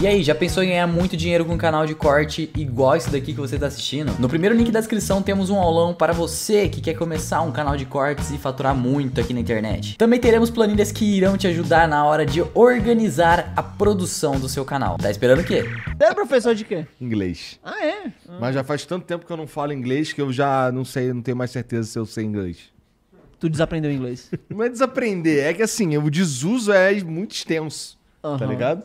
E aí, já pensou em ganhar muito dinheiro com um canal de corte igual esse daqui que você está assistindo? No primeiro link da descrição temos um aulão para você que quer começar um canal de cortes e faturar muito aqui na internet. Também teremos planilhas que irão te ajudar na hora de organizar a produção do seu canal. Tá esperando o quê? Você é professor de quê? Inglês. Ah, é? Ah. Mas já faz tanto tempo que eu não falo inglês que eu já não sei, não tenho mais certeza se eu sei inglês. Tu desaprendeu inglês? não é desaprender, é que assim, o desuso é muito extenso, uhum. tá ligado?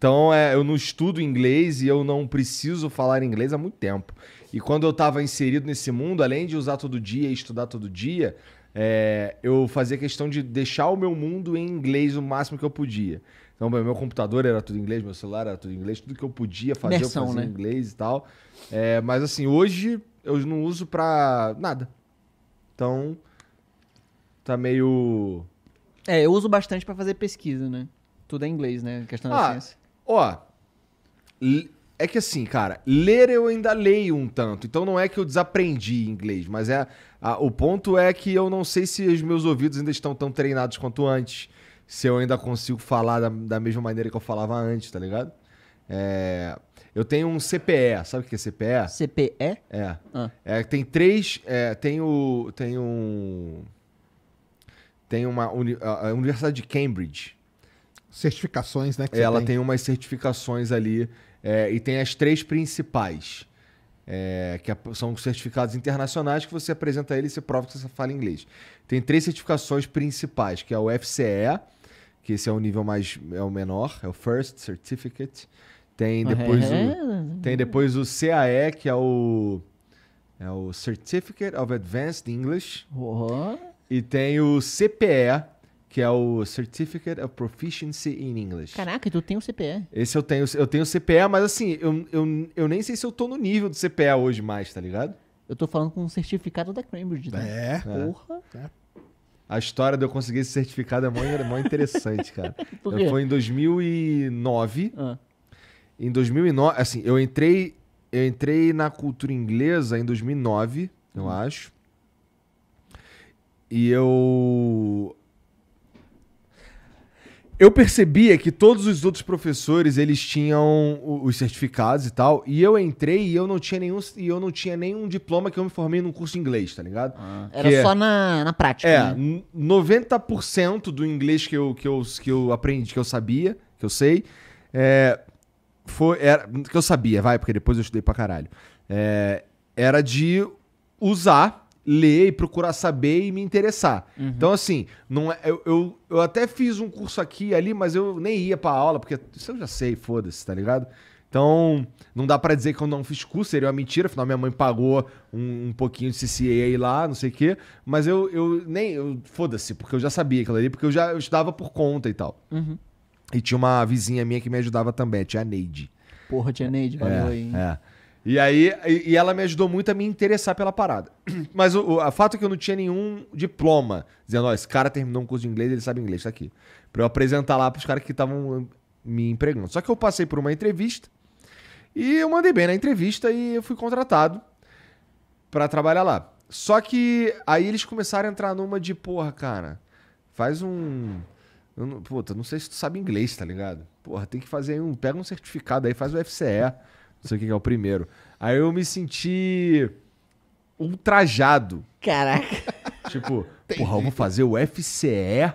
Então, é, eu não estudo inglês e eu não preciso falar inglês há muito tempo. E quando eu estava inserido nesse mundo, além de usar todo dia e estudar todo dia, é, eu fazia questão de deixar o meu mundo em inglês o máximo que eu podia. Então, meu computador era tudo em inglês, meu celular era tudo em inglês, tudo que eu podia fazer eu fazia né? em inglês e tal. É, mas assim, hoje eu não uso pra nada. Então, tá meio... É, eu uso bastante para fazer pesquisa, né? Tudo é inglês, né? Questão ah, da ciência. Ó, é que assim, cara, ler eu ainda leio um tanto, então não é que eu desaprendi inglês, mas é a, o ponto é que eu não sei se os meus ouvidos ainda estão tão treinados quanto antes, se eu ainda consigo falar da, da mesma maneira que eu falava antes, tá ligado? É, eu tenho um CPE, sabe o que é CPE? CPE? É. Ah. é tem três. É, tem o. Tem um. Tem uma. Uni, a Universidade de Cambridge certificações, né? ela tem. tem. umas certificações ali é, e tem as três principais, é, que são certificados internacionais que você apresenta ele e se prova que você fala inglês. Tem três certificações principais, que é o FCE, que esse é o nível mais é o menor, é o First Certificate. Tem uhum. depois uhum. o tem depois o CAE, que é o é o Certificate of Advanced English. Uhum. E tem o CPE, que é o Certificate of Proficiency in English. Caraca, tu então tem o CPE. Esse eu tenho, eu tenho o CPE, mas assim, eu, eu, eu nem sei se eu tô no nível do CPE hoje mais, tá ligado? Eu tô falando com um certificado da Cambridge, né? É. é. Porra. É. A história de eu conseguir esse certificado é mó, é interessante, cara. Por quê? Eu, foi em 2009. Ah. Em 2009, assim, eu entrei, eu entrei na cultura inglesa em 2009, eu hum. acho. E eu Eu percebia que todos os outros professores, eles tinham os certificados e tal, e eu entrei e eu não tinha nenhum, e eu não tinha nenhum diploma que eu me formei num curso de inglês, tá ligado? Ah. Era é, só na, na prática, É, né? 90% do inglês que eu, que, eu, que eu aprendi, que eu sabia, que eu sei, é, foi, era, que eu sabia, vai, porque depois eu estudei pra caralho, é, era de usar ler e procurar saber e me interessar. Uhum. Então, assim, não é, eu, eu, eu, até fiz um curso aqui e ali, mas eu nem ia pra aula, porque isso eu já sei, foda-se, tá ligado? Então, não dá para dizer que eu não fiz curso, seria uma mentira, afinal minha mãe pagou um, um pouquinho de CCA lá, não sei o quê, mas eu, eu nem, eu, foda-se, porque eu já sabia aquilo ali, porque eu já eu estudava por conta e tal. Uhum. E tinha uma vizinha minha que me ajudava também, a Neide. Porra, tinha Neide, valeu é, aí. É. E aí, e ela me ajudou muito a me interessar pela parada. Mas o, o fato é que eu não tinha nenhum diploma, dizendo, ó, esse cara terminou um curso de inglês, ele sabe inglês, tá aqui. Pra eu apresentar lá pros caras que estavam ah, me empregando. Só que eu passei por uma entrevista e eu mandei bem na entrevista e eu fui contratado para trabalhar lá. Só que aí eles começaram a entrar numa de, porra, cara, faz um. Puta, não sei se tu sabe inglês, tá ligado? Porra, tem que fazer um. Pega um certificado aí, faz o FCE. Não sei quem é o primeiro. Aí eu me senti ultrajado. Caraca. Tipo, porra, vamos vou fazer o FCE.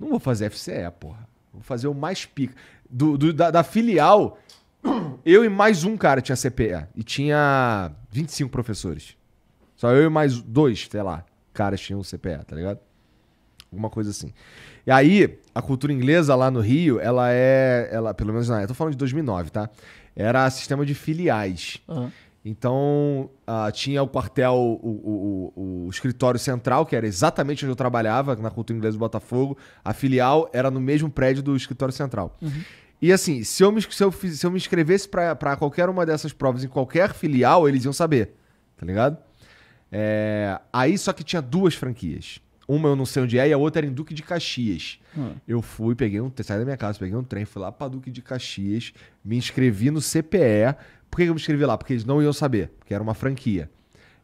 Não vou fazer FCE, porra. Vou fazer o mais pica. Do, do da, da, filial, eu e mais um cara tinha CPE. E tinha 25 professores. Só eu e mais dois, sei lá, caras tinham CPE, tá ligado? Alguma coisa assim. E aí, a cultura inglesa lá no Rio, ela é. ela Pelo menos na. Eu tô falando de 2009, tá? era sistema de filiais. Uhum. Então, uh, tinha o quartel, o, o, o, escritório central, que era exatamente onde eu trabalhava, na cultura inglesa do Botafogo. A filial era no mesmo prédio do escritório central. Uhum. E assim, se eu me, se eu, se eu me inscrevesse para qualquer uma dessas provas em qualquer filial, eles iam saber, tá ligado? É, aí só que tinha duas franquias. Uma eu não sei onde é e a outra era em Duque de Caxias. Hum. Eu fui, peguei um, saí da minha casa, peguei um trem, fui lá para Duque de Caxias, me inscrevi no CPE. Por que eu me inscrevi lá? Porque eles não iam saber, porque era uma franquia.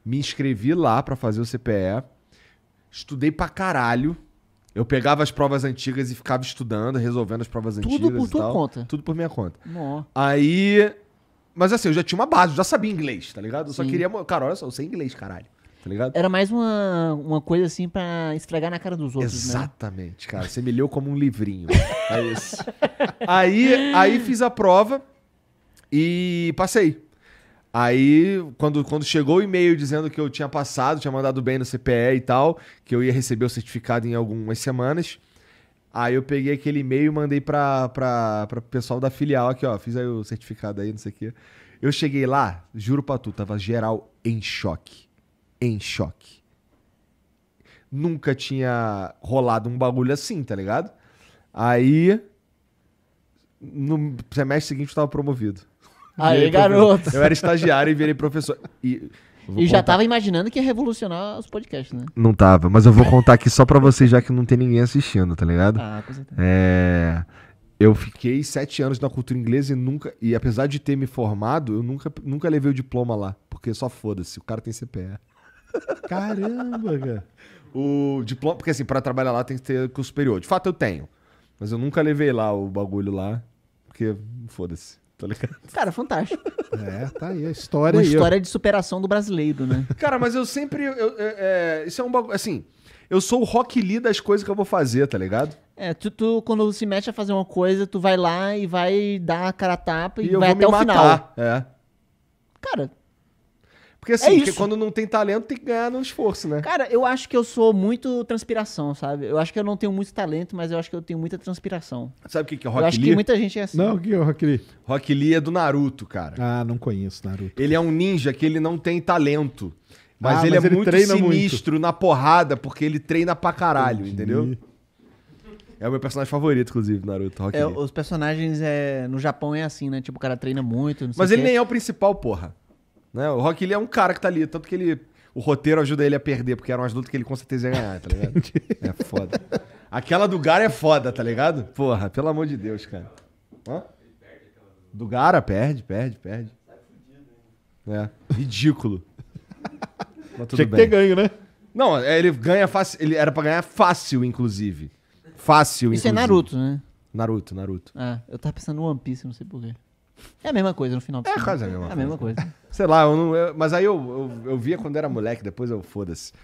Me inscrevi lá para fazer o CPE, estudei pra caralho. Eu pegava as provas antigas e ficava estudando, resolvendo as provas Tudo antigas. Tudo por tua tal. conta? Tudo por minha conta. Aí. Mas assim, eu já tinha uma base, eu já sabia inglês, tá ligado? Eu Sim. só queria. Cara, olha só, eu sei inglês, caralho tá ligado? Era mais uma, uma coisa assim pra esfregar na cara dos outros, né? Exatamente, né? cara. Você me leu como um livrinho. é isso. aí, aí fiz a prova e passei. Aí, quando, quando chegou o e-mail dizendo que eu tinha passado, tinha mandado bem no CPE e tal, que eu ia receber o certificado em algumas semanas, aí eu peguei aquele e-mail e mandei pra, pra, pra pessoal da filial aqui, ó, fiz aí o certificado aí, não sei o quê. Eu cheguei lá, juro pra tu, tava geral em choque em choque. Nunca tinha rolado um bagulho assim, tá ligado? Aí, no semestre seguinte, eu tava promovido. Aí, garoto! Eu era estagiário e virei professor. E, e já tava imaginando que ia revolucionar os podcasts, né? Não tava, mas eu vou contar aqui só pra vocês, já que não tem ninguém assistindo, tá ligado? Ah, com certeza. É... Eu fiquei sete anos na cultura inglesa e nunca. E apesar de ter me formado, eu nunca, nunca levei o diploma lá. Porque só foda-se, o cara tem CPE. Caramba, cara. O diploma, porque assim, para trabalhar lá tem que ter curso superior. De fato eu tenho. Mas eu nunca levei lá o bagulho lá, porque foda-se. Tá ligado? Cara, fantástico. É, tá aí a história. Uma aí, história eu... de superação do brasileiro, né? Cara, mas eu sempre. Eu, é, é, isso é um bagulho. Assim, eu sou o Rock Lee das coisas que eu vou fazer, tá ligado? É, tu, tu, quando se mexe a fazer uma coisa, tu vai lá e vai dar a cara a tapa e, e vai até o matar. final. É. Cara, porque é assim, é porque quando não tem talento, tem que ganhar no esforço, né? Cara, eu acho que eu sou muito transpiração, sabe? Eu acho que eu não tenho muito talento, mas eu acho que eu tenho muita transpiração. Sabe o que, que é Rock Lee? Eu acho Lee? que muita gente é assim. Não, o que é o Rock Lee? Rock Lee é do Naruto, cara. Ah, não conheço Naruto. Ele é um ninja que ele não tem talento. Ah, mas ah, ele mas é ele muito sinistro muito. na porrada, porque ele treina pra caralho, Entendi. entendeu? É o meu personagem favorito, inclusive, Naruto. Rock é, Lee. Os personagens é, no Japão é assim, né? Tipo, o cara treina muito. mas ele nem é o principal, porra. Né? O Rock Lee é um cara que tá ali, tanto que ele. O roteiro ajuda ele a perder, porque era as lutas que ele com certeza ia ganhar, tá ligado? é foda. Aquela do Gara é foda, tá ligado? Porra, pelo amor de Deus, cara. Hã? Do Gara, perde, perde, perde. É, ridículo. Mas tudo Tinha que bem. ter ganho, né? Não, é, ele ganha fácil. Ele era pra ganhar fácil, inclusive. Fácil, Isso é inclusive. é Naruto, né? Naruto, Naruto. Ah, eu tava pensando no One Piece, não sei porquê. É a mesma coisa no final do É quase a mesma É a mesma coisa. Sei lá, eu não, eu- mas aí eu, eu, eu via quando era moleque, depois eu foda-se.